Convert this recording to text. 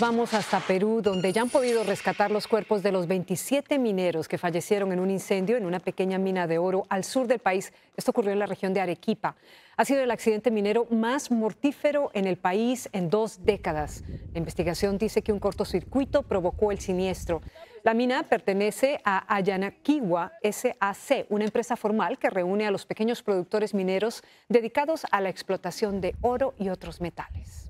vamos hasta Perú, donde ya han podido rescatar los cuerpos de los 27 mineros que fallecieron en un incendio en una pequeña mina de oro al sur del país. Esto ocurrió en la región de Arequipa. Ha sido el accidente minero más mortífero en el país en dos décadas. La investigación dice que un cortocircuito provocó el siniestro. La mina pertenece a Ayanakiwa SAC, una empresa formal que reúne a los pequeños productores mineros dedicados a la explotación de oro y otros metales.